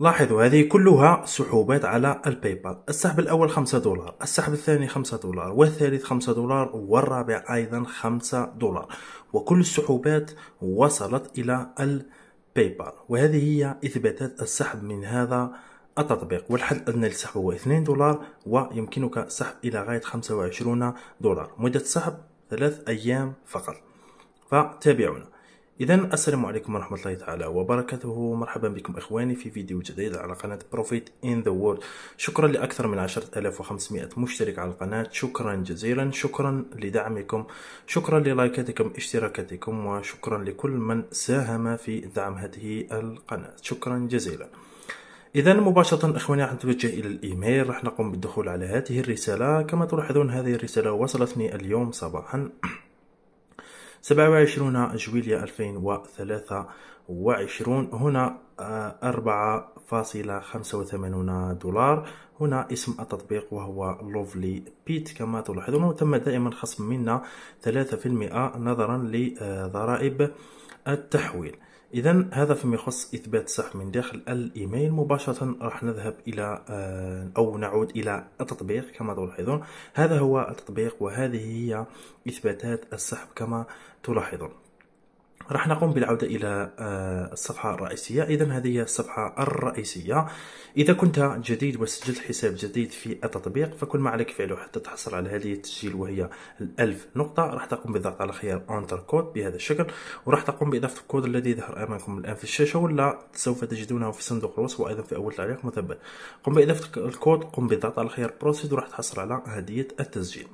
لاحظوا هذه كلها سحوبات على الباي بال السحب الاول 5 دولار السحب الثاني 5 دولار والثالث 5 دولار والرابع ايضا 5 دولار وكل السحوبات وصلت الى الباي بال وهذه هي اثباتات السحب من هذا التطبيق والحد الادنى للسحب هو 2 دولار ويمكنك السحب الى غايه 25 دولار مده السحب 3 ايام فقط فتابعونا إذا السلام عليكم ورحمة الله تعالى وبركاته مرحبا بكم إخواني في فيديو جديد على قناة بروفيت إن ذا وورد شكرا لأكثر من 10500 مشترك على القناة شكرا جزيلا شكرا لدعمكم شكرا للايكاتكم اشتراكاتكم وشكرا لكل من ساهم في دعم هذه القناة شكرا جزيلا إذا مباشرة إخواني راح نتوجه إلى الإيميل راح نقوم بالدخول على هذه الرسالة كما تلاحظون هذه الرسالة وصلتني اليوم صباحا 27 جويليا 2023 هنا 4.85 آه، دولار هنا اسم التطبيق وهو لوفلي بيت كما تلاحظون وتم دائما خصم منا 3% نظرا لضرائب التحويل اذا هذا فيما يخص اثبات صح من داخل الايميل مباشره راح نذهب الى آه، او نعود الى التطبيق كما تلاحظون هذا هو التطبيق وهذه هي اثباتات السحب كما تلاحظون راح نقوم بالعودة إلى آه، الصفحة الرئيسية إذا هذه هي الصفحة الرئيسية إذا كنت جديد وسجلت حساب جديد في التطبيق فكل ما عليك فعله حتى تحصل على هذه التسجيل وهي الألف نقطة راح تقوم بالضغط على خيار أنتر كود بهذا الشكل وراح تقوم بإضافة الكود الذي يظهر أمامكم الآن في الشاشة ولا سوف تجدونه في صندوق الوصف وأيضا في أول تعليق مثبت قم بإضافة الكود قم بالضغط على خيار Proceed وراح تحصل على هدية التسجيل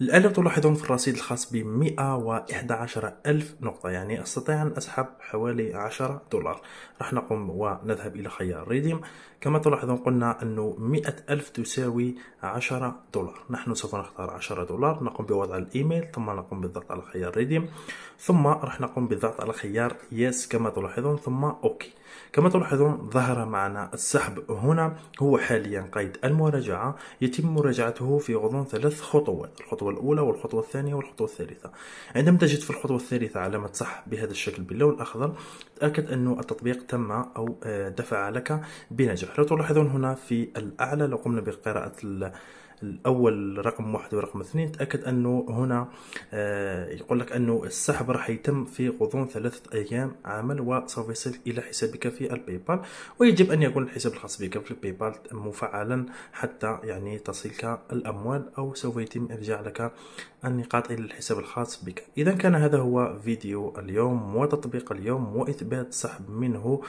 الألف تلاحظون في الرصيد الخاص ب 111 ألف نقطة يعني أستطيع أن أسحب حوالي 10 دولار راح نقوم ونذهب إلى خيار ريديم كما تلاحظون قلنا أنه 100 ألف تساوي 10 دولار نحن سوف نختار 10 دولار نقوم بوضع الإيميل ثم نقوم بالضغط على خيار ريديم ثم راح نقوم بالضغط على خيار يس كما تلاحظون ثم أوكي كما تلاحظون ظهر معنا السحب هنا هو حاليا قيد المراجعة يتم مراجعته في غضون ثلاث خطوات الخطوة الأولى والخطوة الثانية والخطوة الثالثة عندما تجد في الخطوة الثالثة علامة صح بهذا الشكل باللون الأخضر تأكد أن التطبيق تم أو آه، دفع لك بنجاح لو تلاحظون هنا في الأعلى لو قمنا بقراءة الاول رقم واحد ورقم اثنين تاكد انه هنا آه، يقول لك انه السحب راح يتم في غضون ثلاثه ايام عمل وسوف يصل الى حسابك في الباي بال ويجب ان يكون الحساب الخاص بك في الباي بال مفعلا حتى يعني تصلك الاموال او سوف يتم ارجاع لك النقاط الى الحساب الخاص بك اذا كان هذا هو فيديو اليوم وتطبيق اليوم واثبات سحب منه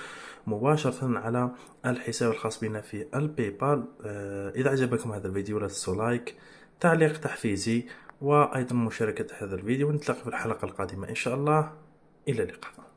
مباشره على الحساب الخاص بنا في الباي بال آه، اذا عجبكم هذا الفيديو لا تحسوا لايك تعليق تحفيزي وأيضا مشاركة هذا الفيديو ونتلاقى في الحلقة القادمة إن شاء الله إلى اللقاء